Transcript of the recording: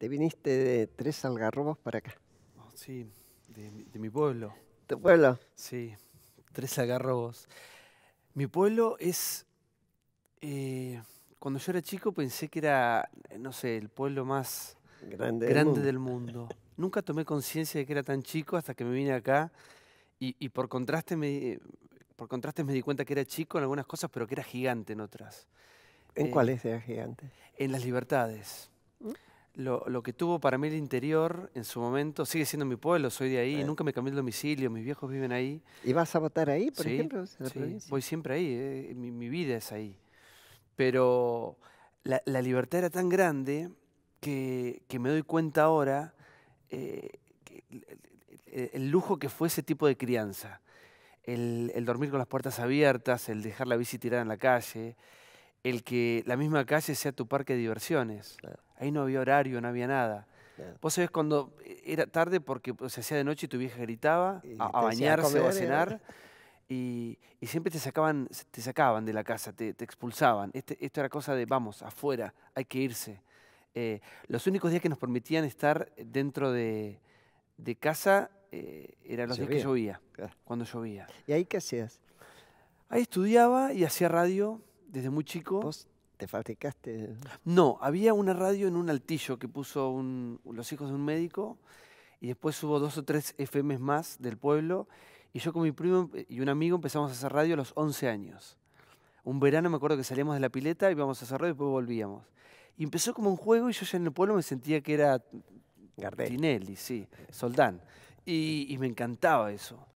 te viniste de tres algarrobos para acá. Oh, sí, de, mi pueblo. ¿Tu pueblo? Sí, tres algarrobos. Mi pueblo es... Eh, cuando yo era chico pensé que era, no sé, el pueblo más grande, del mundo. Nunca tomé conciencia de que era tan chico hasta que me vine acá y, por, contraste me, por contraste me di cuenta que era chico en algunas cosas, pero que era gigante en otras. ¿En cuáles eh, era gigante? En las libertades lo, que tuvo para mí el interior en su momento, sigue siendo mi pueblo, soy de ahí, eh. nunca me cambié el domicilio, mis viejos viven ahí. ¿Y vas a votar ahí, por ejemplo? sí, voy siempre ahí, eh, mi, vida es ahí. Pero la, libertad era tan grande que, que me doy cuenta ahora eh, el, lujo que fue ese tipo de crianza. El, dormir con las puertas abiertas, el dejar la bici tirada en la calle, el que la misma calle sea tu parque de diversiones. Ahí no había horario, no había nada. Vos sabés cuando era tarde porque pues, se hacía de noche y tu vieja gritaba a, bañarse a cenar. Y, siempre te sacaban, te sacaban de la casa, te, expulsaban. Este, esto era cosa de, vamos, afuera, hay que irse. Eh, los únicos días que nos permitían estar dentro de, casa eh, eran los días que llovía, cuando llovía. ¿Y ahí qué hacías? Ahí estudiaba y hacía radio desde muy chico. ¿Vos te fabricaste? No, había una radio en un altillo que puso los hijos de un médico y después hubo dos o tres FM más del pueblo y yo con mi primo y un amigo empezamos a hacer radio a los 11 años. Un verano me acuerdo que salíamos de la pileta, y íbamos a hacer radio y después volvíamos. Y empezó como un juego y yo ya en el pueblo me sentía que era Gardel. Tinelli, sí, Soldán. y me encantaba eso.